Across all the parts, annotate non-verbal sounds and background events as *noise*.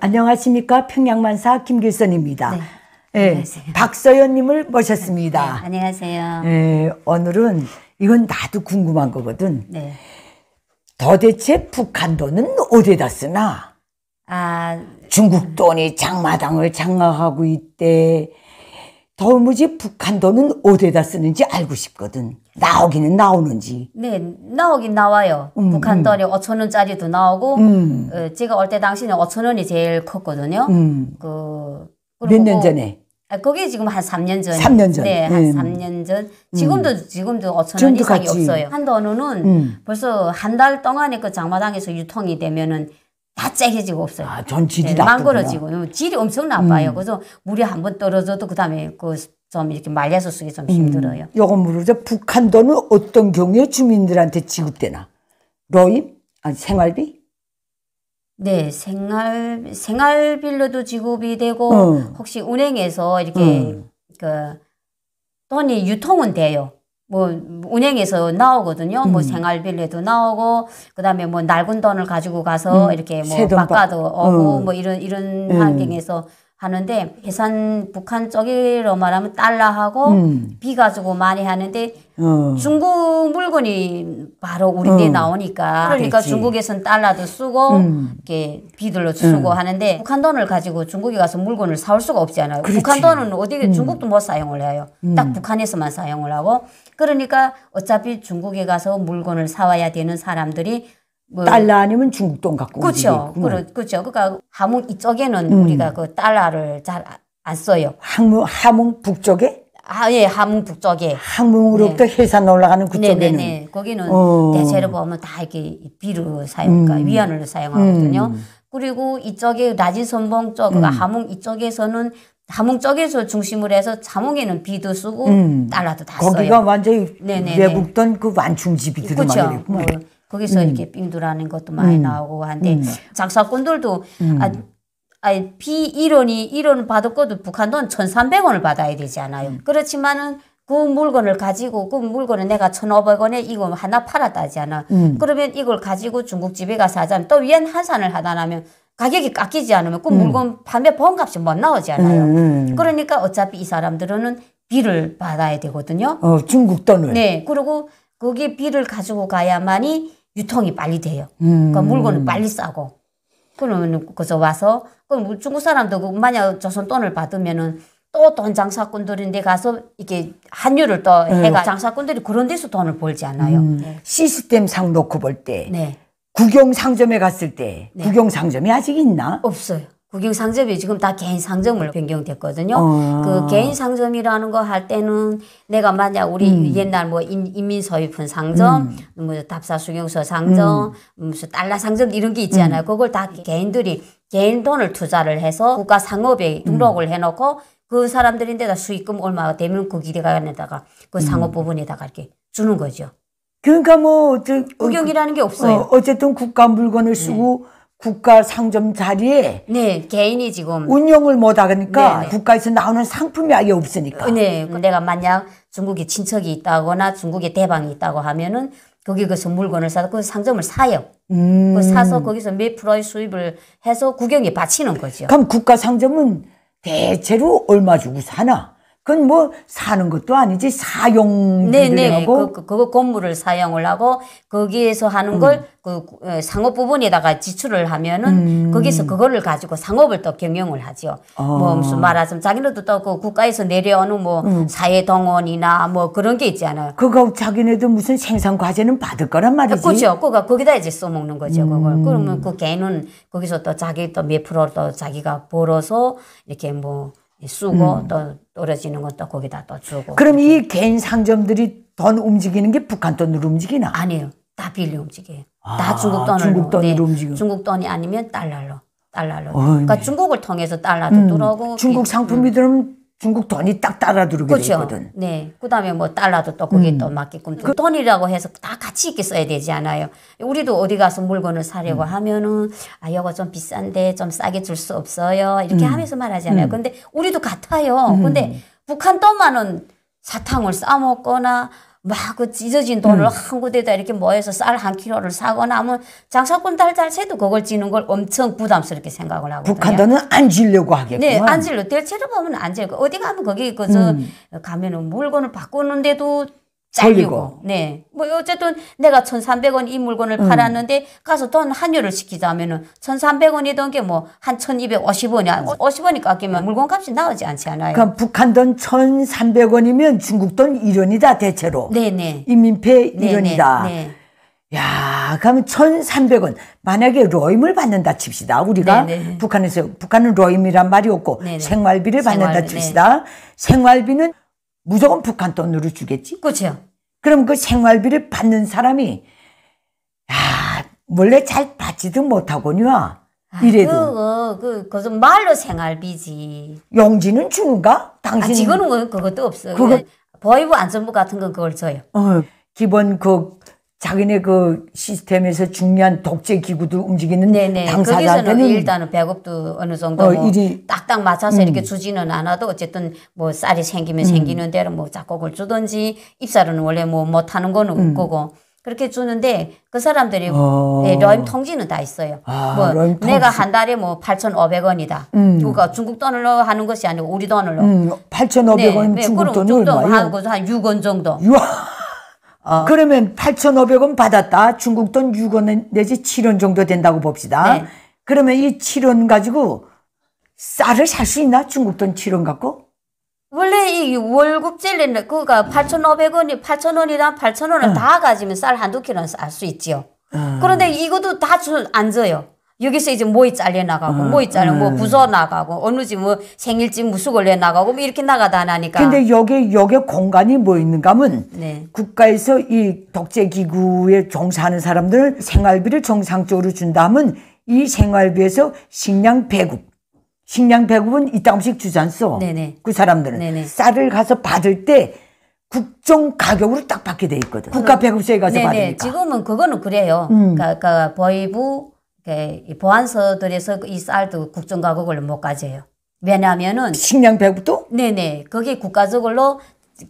안녕하십니까 평양만사 김길선입니다. 네. 네, 박서연님을 모셨습니다. 네, 안녕하세요. 네, 오늘은 이건 나도 궁금한 거거든. 네. 도대체 북한 돈은 어디다 쓰나? 아, 중국 돈이 장마당을 장악하고 있대. 도무지 북한 돈은 어디에다 쓰는지 알고 싶거든. 나오기는 나오는지. 네, 나오긴 나와요. 음, 북한돈이 음. 5천 원짜리도 나오고, 음. 어, 제가 올 때 당시는 5천 원이 제일 컸거든요. 음. 그, 몇년 뭐 전에? 아, 그게 지금 한 3년 전에. 3년 전. 네, 한 음. 3년 전. 지금도, 음. 지금도 5천 원 이상이 같지. 없어요. 한돈은 음. 벌써 한 달 동안에 그 장마당에서 유통이 되면은 바짝해지고 없어요. 아, 전 질이 네, 망그러지고 질이 엄청 나빠요. 음. 그래서 물이 한번 떨어져도 그다음에 그 좀 이렇게 말려서 쓰기 좀 힘들어요. 음. 요건 물어죠. 북한도는 어떤 경우에 주민들한테 지급되나? 로임? 아니 생활비? 네, 생활 생활비로도 지급이 되고 음. 혹시 은행에서 이렇게 어. 그 돈이 유통은 돼요. 뭐 은행에서 나오거든요. 뭐 음. 뭐 생활비례도 나오고 그다음에 뭐 낡은 돈을 가지고 가서 음. 이렇게 뭐 바꿔도 오고 어. 뭐 이런 이런 음. 환경에서 하는데 해산 북한 쪽으로 말하면 달러하고 음. 비 가지고 많이 하는데 어. 중국 물건이 바로 우리 데 어. 나오니까 그러니까 중국에선 달러도 쓰고 음. 이렇게 비들로 쓰고 음. 하는데 북한 돈을 가지고 중국에 가서 물건을 사올 수가 없잖아요. 그렇지. 북한 돈은 어디 음. 중국도 못 사용을 해요. 음. 딱 북한에서만 사용을 하고 그러니까 어차피 중국에 가서 물건을 사와야 되는 사람들이 뭐 달러 아니면 중국 돈 갖고 그렇죠. 그렇죠. 그러니까 함흥 이쪽에는 음. 우리가 그 달러를 잘 안 써요. 함흥 하몽 북쪽에? 아, 예, 함흥 북쪽에. 함흥으로부터 네. 해산 올라가는 네, 네, 그쪽에는. 네네네. 거기는 어. 대체로 보면 다 이렇게 비를 사용하니까 음. 위안을 사용하거든요. 음. 그리고 이쪽에 라지선봉 쪽, 그러니까 음. 하몽 이쪽에서는 함흥 쪽에서 중심으로 해서 자몽에는 비도 쓰고 음. 달러도 다 거기가 써요. 거기가 완전히 네네네. 내북던 그완충지비 들어맞게 됐구만. 거기서 음. 이렇게 빙두라는 것도 많이 음. 나오고 한데 음. 장사꾼들도 음. 아, 아 비일원이 일원 받았고도 북한 돈 천삼백 원을 받아야 되지 않아요. 그렇지만은 그 물건을 가지고 그 물건을 내가 천오백 원에 이거 하나 팔았다 하잖아. 음. 그러면 이걸 가지고 중국집에 가서 하자면 또 위안 한산을 하다 나면 가격이 깎이지 않으면 그 음. 물건 판매 보험값이 못 나오지 않아요. 음. 그러니까 어차피 이 사람들은 비를 받아야 되거든요. 어, 중국 돈을. 네. 그리고 거기 비를 가지고 가야만이 유통이 빨리 돼요. 그러니까 음. 그러니까 물건을 빨리 싸고. 그러면 거기서 와서 그럼 중국 사람도 그 만약 조선 돈을 받으면은 또 돈 장사꾼들인데 가서 이게 한율을 또 음. 해가 장사꾼들이 그런 데서 돈을 벌지 않아요. 음. 네. 시스템 상 놓고 볼 때, 네. 구경 상점에 갔을 때, 네. 구경 상점이 아직 있나? 없어요. 국영 상점이 지금 다 개인 상점으로 음. 변경됐거든요. 어. 그 개인 상점이라는 거 할 때는 내가 만약 우리 음. 옛날 뭐 인, 민소유품 상점, 음. 뭐 답사수경소 상점, 음. 뭐 무슨 달러 상점 이런 게 있잖아요. 음. 그걸 다 개인들이 개인 돈을 투자를 해서 국가 상업에 음. 등록을 해놓고 그 사람들인데다 수익금 얼마가 되면 그 기대관에다가 그 상업 부분에다가 이렇게 주는 거죠. 그러니까 뭐 국영이라는 게 없어요. 어, 쨌든 국가 물건을 쓰고. 네. 국가 상점 자리에 네 개인이 지금 운영을 못 하니까 네, 네. 국가에서 나오는 상품이 아예 없으니까. 네, 내가 만약 중국에 친척이 있다거나 중국에 대방이 있다고 하면은 거기 가서 그 물건을 사서 그 상점을 사요. 음. 그 사서 거기서 몇 프로의 수입을 해서 국영에 바치는 거죠. 그럼 국가 상점은 대체로 얼마 주고 사나? 그건 뭐 사는 것도 아니지 사용 네, 네. 하고 그, 그, 그 건물을 사용을 하고 거기에서 하는 음. 걸그 예, 상업 부분에다가 지출을 하면은 음. 거기서 그거를 가지고 상업을 또 경영을 하죠. 어. 뭐 아. 무슨 말하자면 자기네도 또그 국가에서 내려오는 뭐 음. 사회 동원이나 뭐 그런 게 있잖아요. 그거 자기네도 무슨 생산 과제는 받을 거란 말이지. 그렇죠. 그거 거기다 이제 써먹는 거죠. 음. 그걸 그러면 그 개는 거기서 또 자기 또 몇 프로 또 자기가 벌어서 이렇게 뭐 쓰고 음. 또 떨어지는 것도 거기다 또 주고. 그럼 이렇이 개인 상점들이 돈 움직이는 게 북한 돈으로 움직이나? 아니에요. 다 빌려 움직여요. 아, 다 중국 돈으로. 중국 돈으로 네. 움직여. 중국 돈이 아니면 달러로. 달러로. 어, 그러니까 네. 중국을 통해서 달러도 음. 들어오고. 중국 상품이 음. 들으면 중국 돈이 딱 따라들어게 그렇죠. 있거든. 네. 그다음에 뭐 달러도 또 거기 음. 또 맞게끔 그 돈이라고 해서 다 같이 있게 써야 되지 않아요. 우리도 어디 가서 물건을 사려고 음. 하면은 아 이거 좀 비싼데 좀 싸게 줄 수 없어요. 이렇게 음. 하면서 말하잖아요. 음. 근데 우리도 같아요. 근데 음. 북한 돈만은 사탕을 싸 먹거나 막그 찢어진 돈을 음. 한군데다 이렇게 모여서 쌀 한 킬로를 사거나 하면 장사꾼 달달 새도 그걸 찌는 걸 엄청 부담스럽게 생각을 하거 북한도는 안 지려고 하겠구만. 네, 안 질러. 대체로 보면 안 질고 어디 가면 거기 그저 음. 가면은 물건을 바꾸는데도 잘리고. 네. 뭐 어쨌든 내가 1,300원 이 물건을 음. 팔았는데 가서 돈 환율을 시키자면은 1,300원이던 게 뭐한 1,250원이야. 50원이 깎이면 물건 값이 나오지 않지 않아요? 그럼 북한 돈 1,300원이면 중국 돈 1원이다 대체로. 네네. 네. 인민폐 1원이다. 네네. 야, 그러면 1,300원. 만약에 로임을 받는다 칩시다. 우리가 네네. 북한에서 북한은 로임이란 말이 없고 네네. 생활비를 받는다 칩시다. 생활비는 무조건 북한 돈으로 주겠지. 그렇죠. 그럼 그 생활비를 받는 사람이 야 원래 잘 받지도 못하거니 아, 이래도 그거 그거 말로 생활비지. 용지는 주는가? 당신 아, 지금은 뭐 그것도 없어. 그거 예. 보이부 안전부 같은 건 그걸 줘요. 어, 기본 그 자기네 그 시스템에서 중요한 독재 기구들 움직이는 네네. 네. 당사자한테는 일단은 배급도 어느 정도 어, 뭐 일이, 딱딱 맞춰서 음. 이렇게 주지는 않아도 어쨌든 뭐 쌀이 생기면 음. 생기는 대로 뭐 작곡을 주든지 입사를 원래 뭐 못하는 거는 음. 없고 그렇게 주는데 그 사람들이 어. 네, 러임 통지는 다 있어요. 아, 뭐 통지. 내가 한 달에 뭐 8,500원이다. 음. 그러니까 중국 돈으로 하는 것이 아니고 우리 돈으로. 음, 8,500원 네, 중국 네, 돈을 얼마요? 한 6원 정도. 어. 그러면 8,500원 받았다. 중국 돈 6원 내지 7원 정도 된다고 봅시다. 네. 그러면 이 7원 가지고 쌀을 살 수 있나? 중국 돈 7원 갖고? 원래 이 월급제는 그니까 8,500원이 8,000원이랑 8,000원을 어. 다 가지면 쌀 한두 키로는쌀수 있지요. 어. 그런데 이것도 다 안 줘요. 여기서 이제 모이 잘려 나가고 음, 모의 잘려 뭐 음. 뭐 부서 나가고 어느 집뭐 생일집 무수걸려 나가고 뭐 이렇게 나가다 나니까. 근데 여기 여기 공간이 뭐 있는가면 하 네. 국가에서 이독재 기구에 종사하는 사람들 생활비를 정상적으로 준다면 이 생활비에서 식량 배급 식량 배급은 이따금씩 주지않소 네네. 그 사람들은 네네. 네. 쌀을 가서 받을 때 국정 가격으로 딱 받게 돼 있거든. 국가 배급소에 가서 네네. 네. 받으니까. 지금은 그거는 그래요. 음. 그러니까, 그러니까 보이부 네, 보안서들에서 이 쌀도 국정가격을못 가져요. 왜냐하면은 식량 배부도? 네네. 그게 국가적으로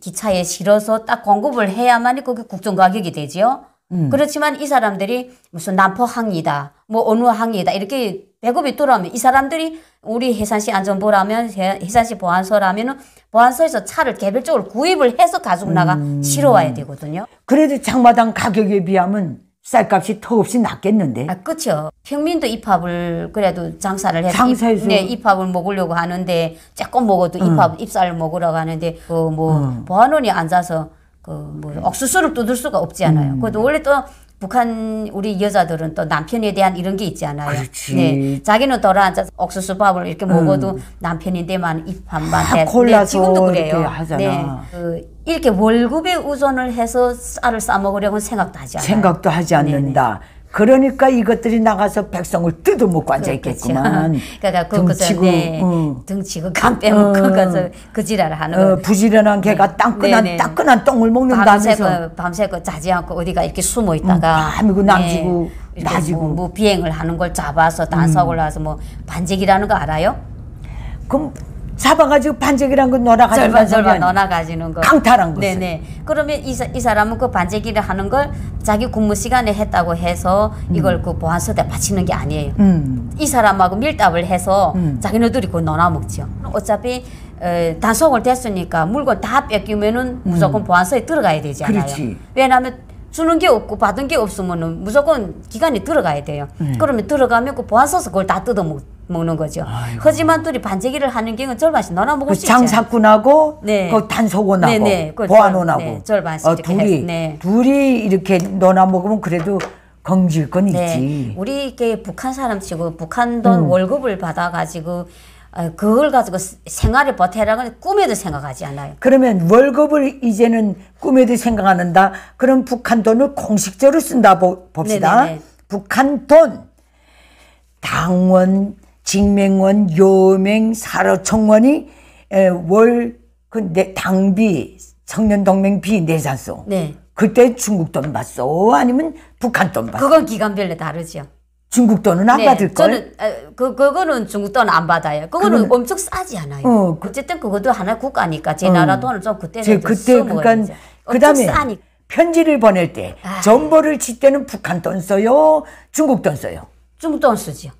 기차에 실어서 딱 공급을 해야만이 그게 국정 가격이 되지요. 음. 그렇지만 이 사람들이 무슨 남포항이다, 뭐 어느 항이다 이렇게 배급이 들어오면 이 사람들이 우리 해산시 안전보라면 해산시 보안서라면은보안서에서 차를 개별적으로 구입을 해서 가지고 나가 음. 실어와야 되거든요. 그래도 장마당 가격에 비하면 쌀값이 더없이 낮겠는데. 아, 그쵸. 평민도 입합을 그래도 장사를 해서 장사해서. 네, 입합을 먹으려고 하는데 조금 먹어도 입합 입쌀을 먹으라고 는데 그뭐 응. 보안원이 앉아서 그뭐 옥수수를 뜯을 수가 없지 않아요. 음. 그것도 원래 또 북한 우리 여자들은 또 남편에 대한 이런 게있잖아요 그렇지. 네. 자기는 돌아앉아 서 옥수수밥을 이렇게 음. 먹어도 남편인데만 입 한번 아, 골라서 네, 지금도 그래요. 네. 하잖아. 네. 그 이렇게 월급에 우선을 해서 쌀을 싸 먹으려고 생각도 하지 않아요. 생각도 하지 네, 네. 않는다. 네네. 그러니까 이것들이 나가서 백성을 뜯어먹고 앉아있겠구만. *laughs* 그러니까 그 등치고, 네. 응. 등치고 간 빼먹고 어. 가서 그 지랄을 하는 어, 부지런한 개가 네. 땅끈한 네네. 따끈한 똥을 먹는다면서. 밤새고, 밤새고 자지 않고 어디가 이렇게 숨어있다가. 밤이고 남지고 네. 낮이고. 뭐, 뭐, 비행을 하는 걸 잡아서 단속을 음. 해서 뭐 반직이라는 거 알아요? 그럼 잡아가지고 반짝이란 건 너나 가지고 절반 절반 너나 가지는 거 강탈한 거 네네. 그러면 이, 이 사람은 그반짝기를 하는 걸 자기 근무 시간에 했다고 해서 음. 이걸 음. 그 그보안소에 바치는 게 아니에요. 음. 이 사람하고 밀답을 해서 음. 자기네 들이그걸 너나 먹죠. 어차피 에, 단속을 됐으니까 물건 다 뺏기면은 음. 무조건 보안소에 들어가야 되잖아요. 그렇지. 왜냐하면 주는 게 없고 받은 게 없으면은 무조건 기간이 들어가야 돼요. 네. 그러면 들어가면 그보안소에서 그걸 다 뜯어먹. 먹는 거죠. 아지만 둘이 반제기를 하는 경우 절반씩 나눠 먹을 그 수 있죠. 장사꾼하고 네. 그 단속원하고 네, 네. 그 보안원하고 네, 절반씩 어, 둘이 네. 둘이 이렇게 나눠 먹으면 그래도 경질 건 네. 있지. 우리 게 북한 사람치고 북한 돈 음. 월급을 받아가지고 어, 그걸 가지고 생활을 버텨라는 꿈에도 생각하지 않아요. 그러면 월급을 이제는 꿈에도 생각 안 한다. 그럼 북한 돈을 공식적으로 쓴다 봅시다. 네네네. 네, 네. 북한 돈 당원 직맹원, 요맹, 사로청원이 월 그 당비 청년동맹비 내산소. 네. 그때 중국 돈 받소 아니면 북한 돈 받소. 그건 기간별로 다르죠. 중국 돈은 안 네, 받을 걸. 저는 그 그거는 중국 돈 안 받아요. 그거는 그건, 엄청 싸지 않아요. 어, 그, 어쨌든 그것도 하나 국가니까 제 어, 나라 돈을 좀 그때 제 그때 그러 그다음에 싸니까. 편지를 보낼 때 아, 정보를 칠 때는 북한 돈 써요, 중국 돈 써요. 중국 돈 쓰죠.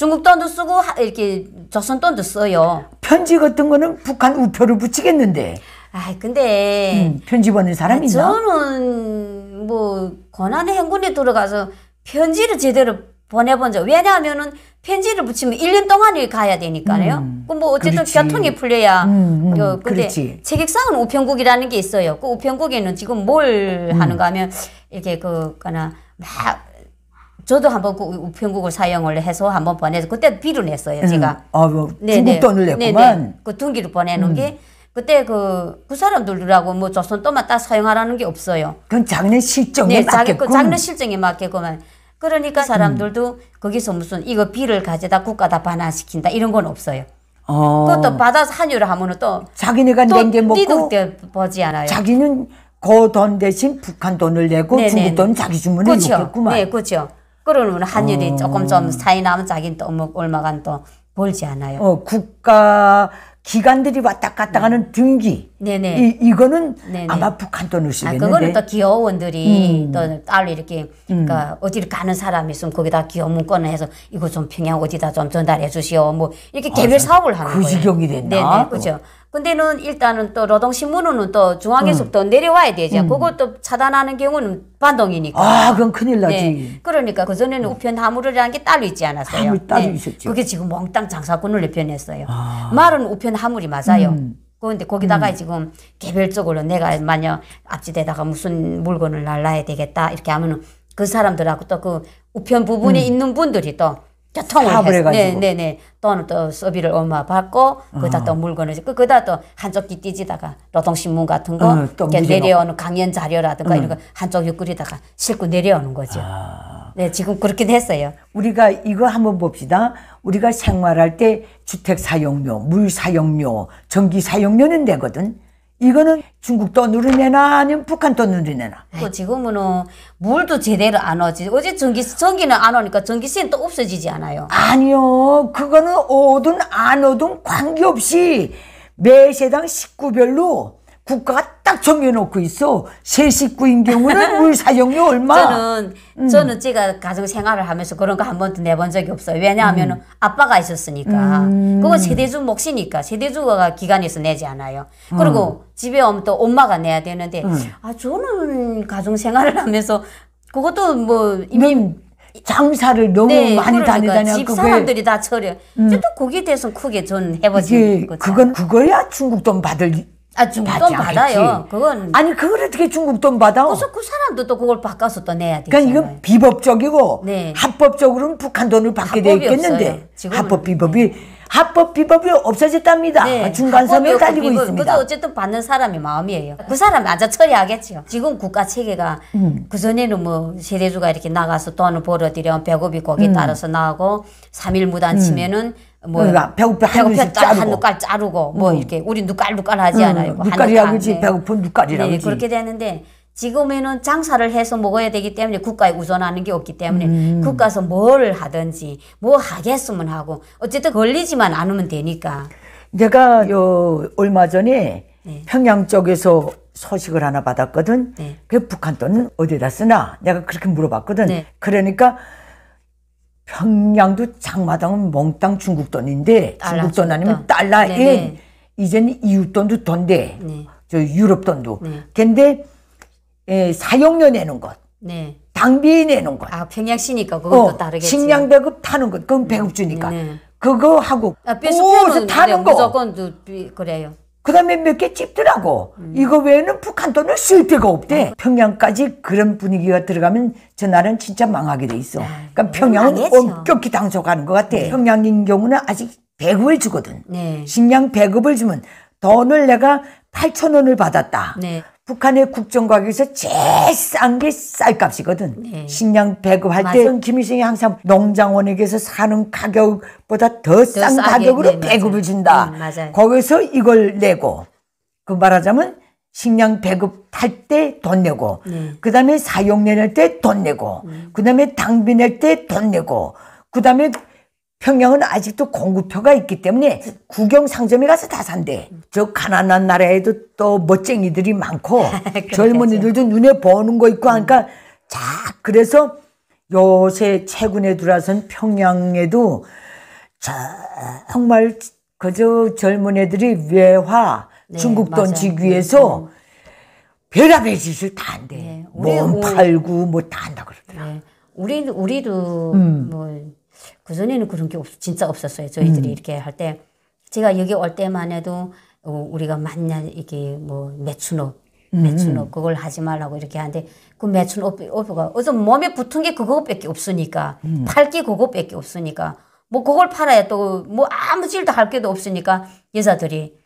중국 돈도 쓰고 이렇게 조선 돈도 써요. 편지 같은 거는 북한 우표를 붙이겠는데. 아, 근데 음, 편지 보는 사람 이 있나? 저는 뭐 권한의 행군에 들어가서 편지를 제대로 보내본 적. 왜냐하면은 편지를 붙이면 1년 동안을 가야 되니까요. 음, 그럼 뭐 어쨌든 그렇지. 교통이 풀려야. 음, 음, 어, 근데 그렇지. 체격상은 우편국이라는 게 있어요. 그 우편국에는 지금 뭘 음. 하는가 하면 이렇게 그, 거나 막 저도 한번 그 우편국을 사용을 해서 한번 보내서 그때 비를 냈어요 제가. 음. 아, 뭐 네, 중국 네. 돈을 네, 냈구만. 그 등기를 보내는 음. 게 그때 그, 그 사람들이라고 뭐 조선 돈만 딱 사용하라는 게 없어요. 그건 장례 실정에 네, 맞겠군. 그 장례 실정에 맞게끔만. 그러니까 사람들도 음. 거기서 무슨 이거 비를 가져다 국가다 반환시킨다 이런 건 없어요. 어. 그것도 받아서 한유를 하면은 또 자기네가 낸게 먹고 보지 않아요. 자기는 그 돈 대신 북한 돈을 내고 네네 중국 돈 자기 주문을 그렇죠. 냈겠구만. 네, 그렇죠. 그러면 한일이 어. 조금 좀사이 나면 자기는 또 얼마간 또 벌지 않아요. 어, 국가 기관들이 왔다 갔다 가는 네. 등기. 네네. 이, 이거는 네네. 아마 북한 돈을 쓰겠는데. 아, 그거는 또 기업원들이 음. 또 따로 이렇게 음. 그러니까 어디를 가는 사람이 있으면 거기다 기업 문건을 해서 이거 좀 평양 어디다 좀 전달해 주시오. 뭐 이렇게 아, 개별 아, 사업을 하는 그 거예요. 그 지경이 됐나? 네네. 그죠. 근데는 일단은 또 노동신문은 또 중앙에서부터 음. 내려와야 되죠. 음. 그것도 차단하는 경우는 반동이니까. 아, 그럼 큰일 네. 나지. 네. 그러니까 그전에는 음. 우편 하물이라는 게 따로 있지 않았어요. 하물 따로 네. 있었죠. 그게 지금 몽땅 장사꾼을 내편했어요. 아. 말은 우편 하물이 맞아요. 음. 그런데 거기다가 음. 지금 개별적으로 내가 만약 앞집에다가 무슨 물건을 날라야 되겠다 이렇게 하면은 그 사람들하고 또 그 우편 부분에 음. 있는 분들이 또 교통을 해가지고 네네네 돈을 네, 네. 또 소비를 얼마 받고 그다 어. 또 물건을 그 그다 또 한쪽 귀뛰지다가 노동신문 같은 거 어, 이렇게 내려오는 강연 자료라든가 음. 이런 거 한쪽 옆구리다가 싣고 내려오는 거죠. 아. 네 지금 그렇긴 했어요. 우리가 이거 한번 봅시다. 우리가 생활할 때 주택 사용료, 물 사용료, 전기 사용료는 되거든. 이거는 중국 도 누리내나 아니면 북한 도 누리내나. 또 네, 지금은 물도 제대로 안 오지. 어제 전기 전기는 안 오니까 전기세는 또 없어지지 않아요. 아니요. 그거는 오든 안 오든 관계없이 매 세당 식구별로 국가가 딱 정해놓고 있어. 세 식구인 경우는 *laughs* 물 사용료 얼마? 저는 음. 저는 제가 가족 생활을 하면서 그런 거 한 번도 내본 적이 없어요. 왜냐하면 은 음. 아빠가 있었으니까. 음. 그거 세대주 몫이니까 세대주가 기관에서 내지 않아요. 그리고 어. 집에 오면 또 엄마가 내야 되는데 아 저는 가족 생활을 하면서 그것도 뭐 이미 장사를 너무 네, 많이 그러니까 다니다니까 집 사람들이 다 처려. 음. 또 거기에 대해서는 크게 전 해보지 못 그건 그거야 중국 돈 받을 아 중국 돈 받아요. 그건 아니 그걸 어떻게 중국 돈 받아? 그래서 그 사람도 또 그걸 바꿔서 또 내야 돼. 그러니까 이건 비법적이고 네. 합법적으로는 북한 돈을 받게 돼겠는데 합법 비법이 네. 합법 비법이 없어졌답니다. 네. 중간선을 가지고 있습니다. 그래도 어쨌든 받는 사람의 마음이에요. 그 사람 맞아 처리하겠죠. 지금 국가 체계가 음. 그 전에는 뭐 세대주가 이렇게 나가서 돈을 벌어들여 배고비 거기 음. 따라서 나가고 삼일 무단 음. 치면은 음. 뭐그러니 배고파 한눈깔 자르고 뭐 음. 이렇게 우리 눈깔눈깔 하지 않아요. 뭐 누깔이라 그지 배고픈 누깔이라 네, 그지 그렇게 되는데 지금에는 장사를 해서 먹어야 되기 때문에 국가에 우선하는 게 없기 때문에 음. 국가에서 뭘 하든지 뭐 하겠으면 하고 어쨌든 걸리지만 않으면 되니까. 내가 요 얼마 전에 네. 평양 쪽에서 소식을 하나 받았거든. 네. 그 북한 돈은 어디다 쓰나? 내가 그렇게 물어봤거든. 네. 그러니까 평양도 장마당은 몽땅 중국 돈인데 중국 돈 아니면 달러에 예. 네네. 이제는 이웃 돈도 돈데 네. 저 유럽 돈도. 네. 근데 에, 사용료 내는 것. 네. 당비 내는 것. 아 평양시니까 그건 어, 다르겠지. 식량 배급 타는 것. 그건 배급 주니까. 네. 그거 하고 아, 뼈 타는 거. 무조건 그래요. 그 다음에 몇 개찝더라고 음. 이거 외에는 북한 돈을 쓸 데가 없대. 어. 평양까지 그런 분위기가 들어가면 저 나라는 진짜 망하게 돼 있어. 네. 그러니까 네. 평양은 엄격히 당속하는 것 같아. 네. 평양인 경우는 아직 배급을 주거든. 네. 식량 배급을 주면 돈을 내가 8천 원을 받았다. 네. 북한의 국정과학에서 제일 싼 게 쌀값이거든. 네. 식량 배급할 맞아. 때 김일성이 항상 농장원에게서 사는 가격보다 더 싼 가격으로 네, 배급을 준다. 네, 거기서 이걸 내고 그 말하자면 식량 배급 할때돈 네. 음. 내고 그다음에 사용내낼때 돈 내고 그다음에 당비 낼 때 돈 내고 그다음에 평양은 아직도 공급표가 있기 때문에 구경 상점에 가서 다 산대. 저 가난한 나라에도 또 멋쟁이들이 많고 *laughs* 젊은이들도 눈에 보는 거 있고 하니까 음. 자 그래서 요새 최근에 들어선 평양에도 정말 그저 젊은 애들이 외화 네, 중국 돈지기 위해서 네. 별의별 짓을 다 한대. 네. 몸 팔고 뭐 다 한다 그러더라. 네. 우리 우리도 음. 뭐. 그전에는 그런 게 없, 진짜 없었어요. 저희들이 음. 이렇게 할 때. 제가 여기 올 때만 해도 어, 우리가 만냐, 이게 뭐, 매춘업, 음, 매춘업, 음. 그걸 하지 말라고 이렇게 하는데, 그 매춘업, 업가 어서 몸에 붙은 게 그거밖에 없으니까, 음. 팔게 그거밖에 없으니까, 뭐, 그걸 팔아야 또, 뭐, 아무 질도 할 게도 없으니까, 여자들이.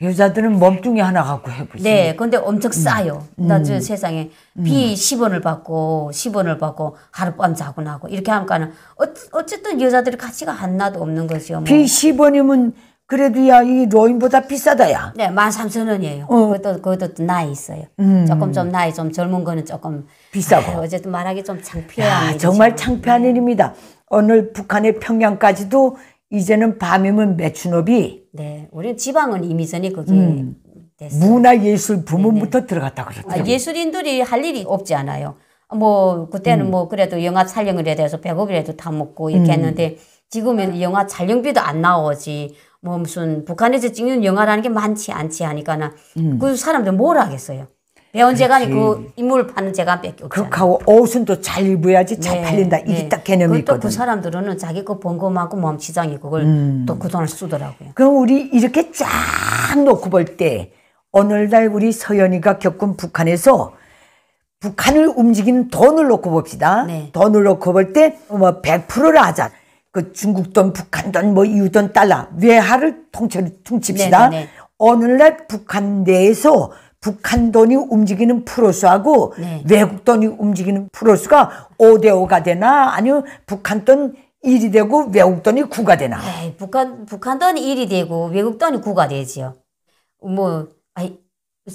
여자들은 몸뚱이 하나 갖고 해보지. 네, 근데 엄청 음. 싸요. 음. 나저 세상에 음. 비 음. 10원을 받고 10원을 받고 하룻밤 자고 나고 이렇게 하니까는 어, 어쨌든 여자들이 가치가 하나도 없는 것이요. 뭐. 10원이면 그래도 야이 로인보다 비싸다야. 네, 만 삼천 원이에요. 어. 그것도 그것도 나이 있어요. 음. 조금 좀 나이 좀 젊은 거는 조금 비싸고. 아, 어쨌든 말하기 좀 창피한. 야, 정말 창피한 네. 일입니다. 오늘 북한의 평양까지도 이제는 밤이면 매춘업이 네, 우리 지방은 이미 전에 거게 음, 됐어요. 문화예술 부문부터 네, 네. 들어갔다 그랬죠. 아, 예술인들이 할 일이 없지 않아요. 뭐 그때는 음. 뭐 그래도 영화 촬영을 해서 배급이라도 다 먹고 이렇게 음. 했는데 지금은 영화 촬영비도 안 나오지 뭐 무슨 북한에서 찍는 영화라는 게 많지 않지 하니까나 음. 그 사람들 뭘 하겠어요. 배운 재간이 그 인물 파는 재간뺏에없 그렇고 옷은도 잘 입어야지 잘 네, 팔린다. 이게 네. 딱 개념이 그 있거든. 또그 사람들은 자기 거 번거하고 몸치장이 그걸 음. 또그 돈을 쓰더라고요. 그럼 우리 이렇게 쫙 놓고 볼 때 오늘날 우리 서연이가 겪은 북한에서 북한을 움직이는 돈을 놓고 봅시다. 네. 돈을 놓고 볼 때 뭐 100%를 하자. 그 중국 돈, 북한 돈, 뭐 이웃 돈 달러 외화를 통째로 퉁칩시다. 네, 네, 네. 오늘날 북한 내에서 북한 돈이 움직이는 프로스하고 네. 외국 돈이 움직이는 프로스가 5대5가 되나 아니면 북한 돈 1이 되고 외국 돈이 9가 되나? 에이, 북한 북한 돈이 1이 되고 외국 돈이 9가 되지요. 뭐 아이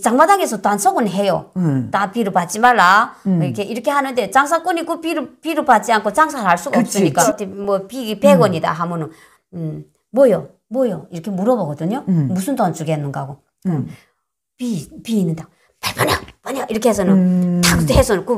장마당에서 단속은 해요. 음. 다 비를 받지 말라. 음. 이렇게 이렇게 하는데 장사꾼이 그 비를 비를 받지 않고 장사를 할 수가 그치, 없으니까 뭐 비기 100원이다 음. 하면은 음 뭐요? 뭐요? 이렇게 물어보거든요. 음. 무슨 돈 주겠는가 하고. 음. 음. 비, 비 있는다. 발번여, 번여 이렇게 해서는 음. 탁 해서는 그,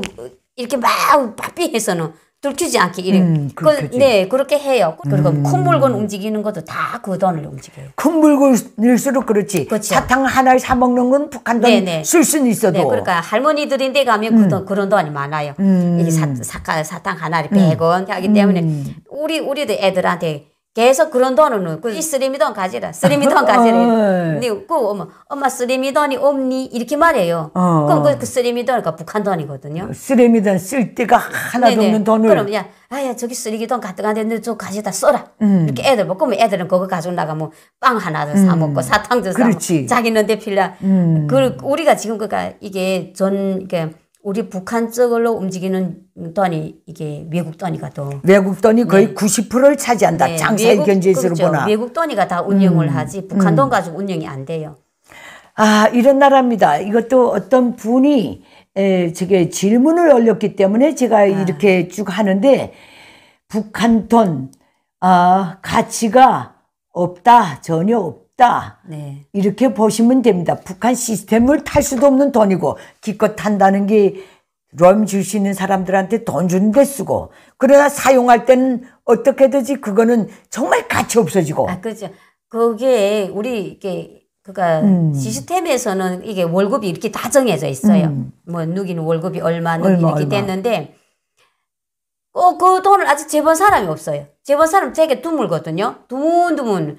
이렇게 막 바삐해서는 들키지 않게 이래. 음, 그, 네 그렇게 해요. 그리고 음. 큰 물건 움직이는 것도 다 그 돈을 움직여요. 큰 물건일수록 그렇지. 그렇죠. 사탕 하나를 사 먹는 건 북한 돈쓸 네, 네. 수는 있어도. 네, 그러니까 할머니들인 데 가면 그 음. 그 돈, 그런 돈이 많아요. 음. 이 사, 사, 사탕 하나를 100원 음. 하기 때문에 음. 우리 우리도 애들한테 계속 그런 돈은 없고 네. 이 쓰리미돈 가지라 쓰리미돈 가지래요. 아, 네. 그 엄마 엄마 쓰리미돈이 없니 이렇게 말해요. 어. 그럼 그, 그쓰리미돈그 북한 돈이거든요. 쓰리미돈 쓸 데가 하나도 네네. 없는 돈을 그럼 야 아야 저기 쓰리기돈 가뜩 안데저 가져다 써라. 음. 이렇게 애들 먹고 면 애들은 그거 가지고 나가 뭐 빵 하나도 사 음. 먹고 사탕도 사 먹고 자기는 데필라. 음. 그 우리가 지금 그니까 이게 전 그러니까 우리 북한 쪽으로 움직이는 돈이 이게 외국 돈이가 더 외국 돈이 거의 네. 90%를 차지한다. 네. 장사의 견제에서 그렇죠. 보나. 외국 돈이가 다 운영을 음. 하지 북한 음. 돈 가지고 운영이 안 돼요. 아 이런 나라입니다. 이것도 어떤 분이 에, 저게 질문을 올렸기 때문에 제가 아. 이렇게 쭉 하는데 북한 돈 아, 가치가 없다 전혀 없다. 없다. 네. 이렇게 보시면 됩니다. 북한 시스템을 탈 수도 없는 돈이고 기껏 탄다는 게럼 주시는 사람들한테 돈 주는데 쓰고 그러나 사용할 때는 어떻게 되지? 그거는 정말 가치 없어지고. 아그죠 그게 우리 이게 그니까 음. 시스템에서는 이게 월급이 이렇게 다 정해져 있어요. 음. 뭐 누기는 월급이 얼마, 누기 얼마, 이렇게 얼마. 됐는데 어, 그 돈을 아직 재본 사람이 없어요. 재본 사람 제게 드물거든요. 드문드문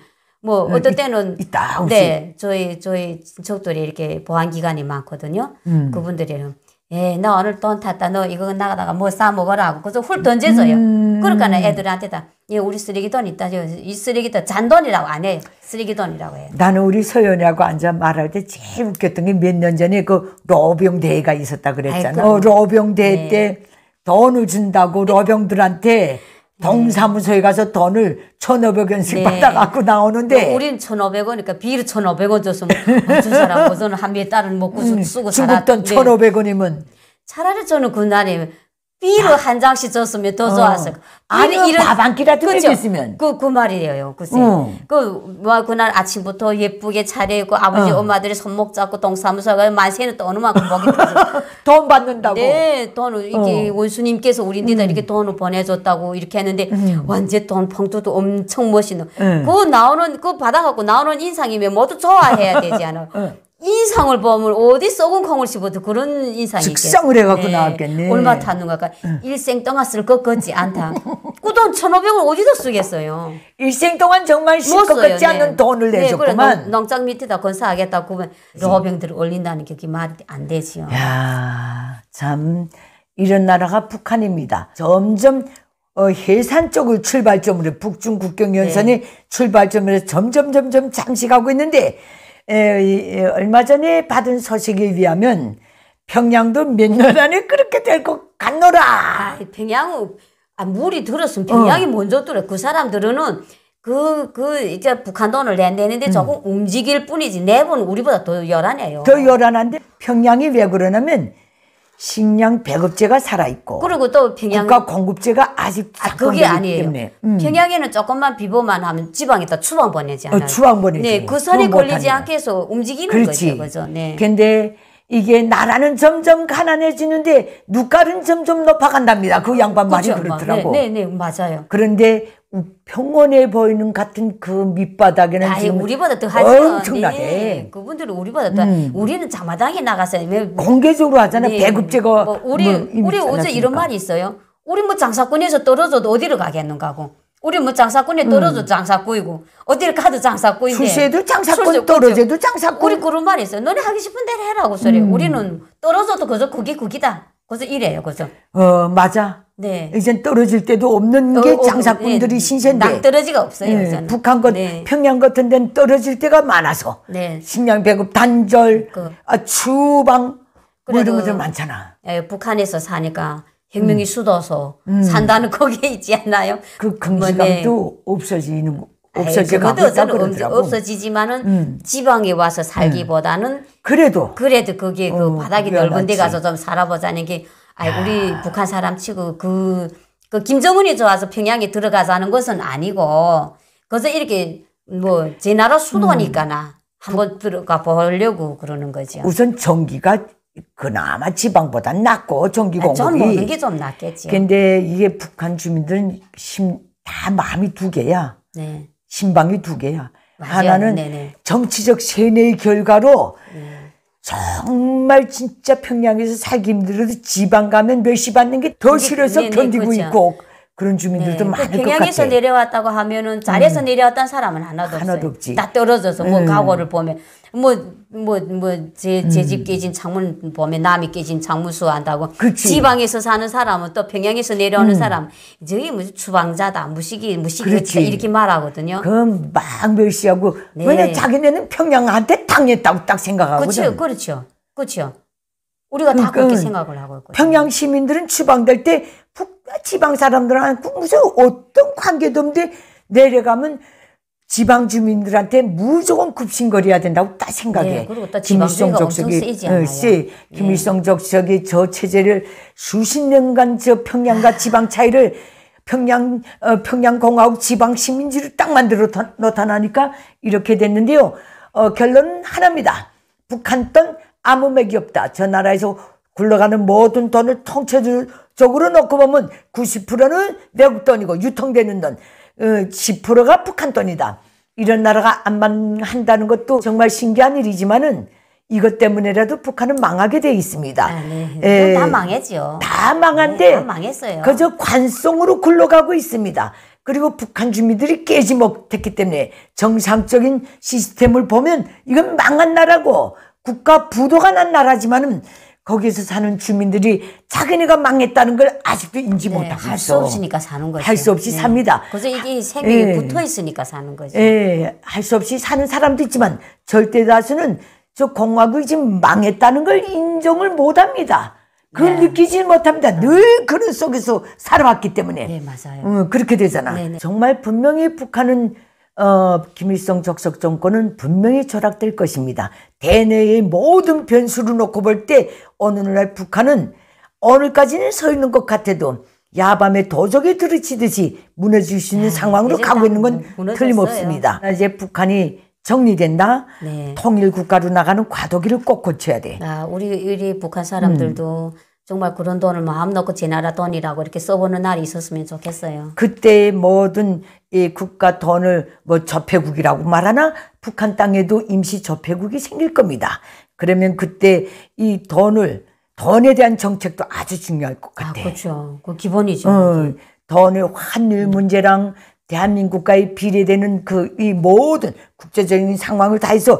뭐 네, 어떤 때는 있다 없이. 네 저희 저희 친척들이 이렇게 보안 기관이 많거든요. 음. 그분들이는 예, 너 오늘 돈 탔다. 너 이거 나가다가 뭐싸 먹어라고. 그래서 훌 던져줘요. 음. 그러니까는 애들한테 다, 예, 우리 쓰레기돈 있다. 이 쓰레기돈 잔돈이라고 안 해요. 쓰레기돈이라고 해요. 나는 우리 서연이하고 앉아 말할 때 제일 웃겼던 게 몇 년 전에 그 로병 대회가 있었다 그랬잖아. 요 어, 로병 대회 네. 때 돈을 준다고 로병들한테 네. 동사무소에 가서 돈을 천오백 원씩 네. 받아갖고 나오는데. 뭐 우린 천오백 원이니까 비를 천오백 원 줬으면 어 뭐 사람 고서는 한비에 딸은 먹고 음, 쓰고 살았 중국 돈 네. 천오백 원이면 차라리 저는 군단에 삐로 아. 한 장씩 줬으면 더 좋았을 어. 거. 아니 이런 밥안끼라도 해으면 그, 그 말이에요, 글쎄. 응. 어. 그뭐 그날 아침부터 예쁘게 차려입고 아버지 응. 어. 엄마들이 손목 잡고 동사무소 가고 만세는 또 어느 만큼 먹이 *laughs* 돈 받는다고. 네, 돈을 이게 렇 어. 원수님께서 우리 니들 음. 이렇게 돈을 보내줬다고 이렇게 했는데 음. 완전 돈펑투도 엄청 멋있는. 음. 그 나오는 그 받아갖고 나오는 인상이면 모두 좋아해야 되지 않아. 음. *laughs* 인상을 보면 어디 썩은 콩을 씹어도 그런 인상이 즉성을 해갖고 네. 나왔겠네. 얼마 타는가 일생 동안 쓸 것 같지 않다. 그돈 1,500원 어디다 쓰겠어요. 일생 동안 정말 쓸것 뭐 같지 네. 않는 돈을 네, 내줬구만. 그래, 농, 장 밑에다 건사하겠다고 하면 네. 로병들을 올린다는 게 말이 안 되지요. 야, 참 이런 나라가 북한입니다. 점점 어, 해산 쪽을 출발점으로 북중 국경 연선이 네. 출발점으로 점점 점점 잠식하고 있는데 얼마 전에 받은 소식에 의하면 평양도 몇 년 안에 그렇게 될 것 같노라. 아, 평양 은 아, 물이 들었으면 평양이 어. 먼저 들어. 그 사람들은 그, 그, 이제 북한 돈을 내는데 음. 조금 음. 움직일 뿐이지. 내는 우리보다 더 열하네요. 더 열한한데 평양이 왜 그러냐면 식량 배급제가 살아있고 그리고 또 평양 국가 공급제가 아직 아, 그게 아니에요. 때문에. 음. 평양에는 조금만 비보만 하면 지방에다 추방 보내지 어, 않아요. 어, 추방 보내지. 네, 그 선이 걸리지 않게 해서 움직이는 그렇지. 거죠. 그죠. 네. 근데 이게 나라는 점점 가난해지는데 눈깔은 점점 높아간답니다. 그 양반 말이 그렇 그렇더라고. 네, 네, 네, 맞아요. 그런데 평온해 보이는 같은 그 밑바닥에는 아이, 우리보다 더 하죠. 엄청나네. 네, 그분들은 우리보다 더 음. 우리는 자마당에 나가서 왜 공개적으로 하잖아. 네. 배급제가 뭐 우리 뭐 우리 어제 이런 말이 있어요. 우리 뭐 장사꾼에서 떨어져도 어디로 가겠는가고. 우리 뭐 장사꾼이 떨어져 음. 장사꾼이고 어딜 가도 장사꾼인데 수세도 장사꾼 떨어져도 장사꾼 우리 그런 말이 있어요. 너네 하기 싶은 대로 해라고 소리. 음. 우리는 떨어져도 그저 그게 그기다. 그저 이래요. 그저어 맞아. 네. 이젠 떨어질 때도 없는 어, 게 장사꾼들이 네. 신세인데 낙떨어지가 없어요. 네. 북한 것 네. 평양 같은 데는 떨어질 때가 많아서 네. 식량 배급 단절, 그. 아, 추방 뭐 이런 것들 많잖아. 예, 북한에서 사니까 혁명이 음. 수도서 음. 산다는 *laughs* 거기에 있지 않나요? 그 금시감도 없어지는 없어지고 없어지지만은 음. 지방에 와서 살기보다는 음. 그래도 그래도 거기 그 어, 그 바닥이 넓은 데 가서 좀 살아보자는 게 아이 우리 아. 북한 사람 치고 그, 그 김정은이 좋아서 평양에 들어가자는 것은 아니고 그래서 이렇게 뭐제 나라 수도니까나 음. 한번 들어가 보려고 그러는 거죠. 우선 전기가 그나마 지방보단 낫고 전기 아, 공급이. 전모게좀 낫겠지. 근데 이게 북한 주민들은 심, 다 마음이 두 개야. 네. 심방이 두 개야. 맞아요. 하나는 네네. 네. 정치적 세뇌의 결과로 네. 정말 진짜 평양에서 살기 힘들어도 지방 가면 몇 시 받는 게 더 싫어서 네, 네, 견디고 그렇죠. 있고 그런 주민들도 네, 그 많을 것 같아요. 평양에서 내려왔다고 하면은 잘해서 음. 내려왔다 사람은 하나도, 하나도 없어요. 다 떨어져서 뭐 음. 과를 보면 뭐 뭐 뭐 제집 뭐 제, 음. 깨진 창문 보면 남이 깨진 장문수 한다고 지방에서 사는 사람은 또 평양에서 내려오는 음. 사람 저기 무슨 주방자다 무식이 무식이 이렇게 말하거든요. 그럼 막 멸시하고 네. 왜냐 자기네는 평양한테 당했다고 딱 생각하고 그렇죠, 그렇죠, 그렇죠. 우리가 그러니까 다 그렇게 생각을 하고 있거든요. 평양 시민들은 추방될 때 지방 사람들하고 무슨 어떤 관계도 없는데 내려가면 지방 주민들한테 무조건 급신거려야 된다고 딱 생각해. 예, 그리고 또 김일성 적석이 어, 세 예. 김일성 적석이 저 체제를 수십 년간 저 평양과 아. 지방 차이를 평양 어, 평양 공화국 지방 식민지를 딱 만들어 나타나니까 이렇게 됐는데요. 어, 결론은 하나입니다. 북한 돈 아무 맥이 없다. 저 나라에서 굴러가는 모든 돈을 통체적으로 놓고 보면 90%는 외국 돈이고 유통되는 돈, 10%가 어, 북한 돈이다. 이런 나라가 안만한다는 것도 정말 신기한 일이지만은 이것 때문에라도 북한은 망하게 돼 있습니다. 아, 네. 에, 예. 다 망했죠. 다 망한데 네, 다 망했어요. 그저 관성으로 굴러가고 있습니다. 그리고 북한 주민들이 깨지 못했기 때문에 정상적인 시스템을 보면 이건 망한 나라고 국가 부도가 난 나라지만은 거기서 사는 주민들이 자기네가 망했다는 걸 아직도 인지 네, 못하고 할 수 없으니까 사는 거죠. 할 수 없이 네. 삽니다. 그래서 이게 생명이 네. 붙어 있으니까 사는 거죠. 예, 할 수 없이 사는 사람도 있지만 절대 다수는 저 공화국이 지금 망했다는 걸 인정을 못합니다. 그걸 네. 느끼지 못합니다. 네. 늘 그런 속에서 살아왔기 때문에. 네, 맞아요. 음, 그렇게 되잖아. 네, 정말 분명히 북한은 어, 김일성 적석 정권은 분명히 절약될 것입니다. 대내의 모든 변수를 놓고 볼 때 어느날 북한은 오늘까지는 서 있는 것 같아도 야밤에 도적이 들이치듯이 무너질 수 있는 네, 상황으로 가고 있는 건 무너졌어요. 틀림없습니다. 아, 이제 북한이 정리된다. 네. 통일 국가로 나가는 과도기를 꼭 고쳐야 돼. 아, 우리 우리 북한 사람들도 음. 정말 그런 돈을 마음 놓고 제 나라 돈이라고 이렇게 써보는 날이 있었으면 좋겠어요. 그때 모든이 국가 돈을 뭐 접해국이라고 말하나 북한 땅에도 임시 접해국이 생길 겁니다. 그러면 그때 이 돈을 돈에 대한 정책도 아주 중요할 것 같아요. 아, 그렇죠. 그 기본이죠. 어, 돈의 환율 문제랑 대한민국과의 비례되는 그 이 모든 국제적인 상황을 다 해서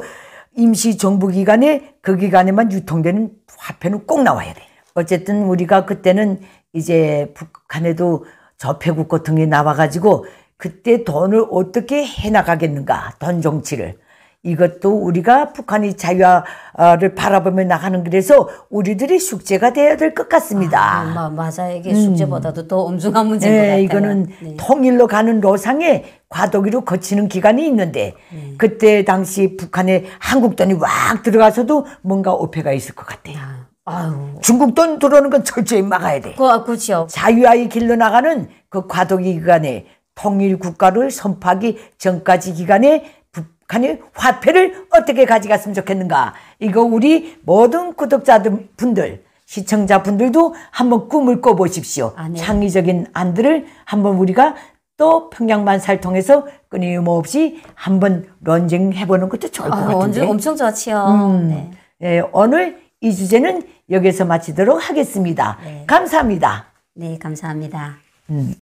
임시 정부 기간에 그 기간에만 유통되는 화폐는 꼭 나와야 돼. 어쨌든 우리가 그때는 이제 북한에도 저폐국 고통이 나와가지고 그때 돈을 어떻게 해나가겠는가, 돈 정치를. 이것도 우리가 북한이 자유화를 바라보며 나가는 그래서 우리들의 숙제가 되어야 될 것 같습니다. 아, 맞아 이게 음. 숙제보다도 음. 더 엄중한 문제인 네, 같아요. 이거는 네. 통일로 가는 로상에 과도기로 거치는 기간이 있는데 네. 그때 당시 북한에 한국 돈이 왁 들어가서도 뭔가 오해가 있을 것 같아요. 아. 아유. 중국 돈 들어오는 건 철저히 막아야 돼. 그, 그죠. 자유화의 길로 나가는 그 과도기 기간에 통일 국가를 선파하기 전까지 기간에 북한이 화폐를 어떻게 가져갔으면 좋겠는가. 이거 우리 모든 구독자 분들, 시청자 분들도 한번 꿈을 꿔보십시오. 아, 네. 창의적인 안들을 한번 우리가 또평양만사 통해서 끊임없이 한번 런쟁해보는 것도 좋을 것 아, 같은데. 엄청 좋지요. 음, 네. 예, 오늘 이 주제는 여기서 마치도록 하겠습니다. 네. 감사합니다. 네, 감사합니다. 음.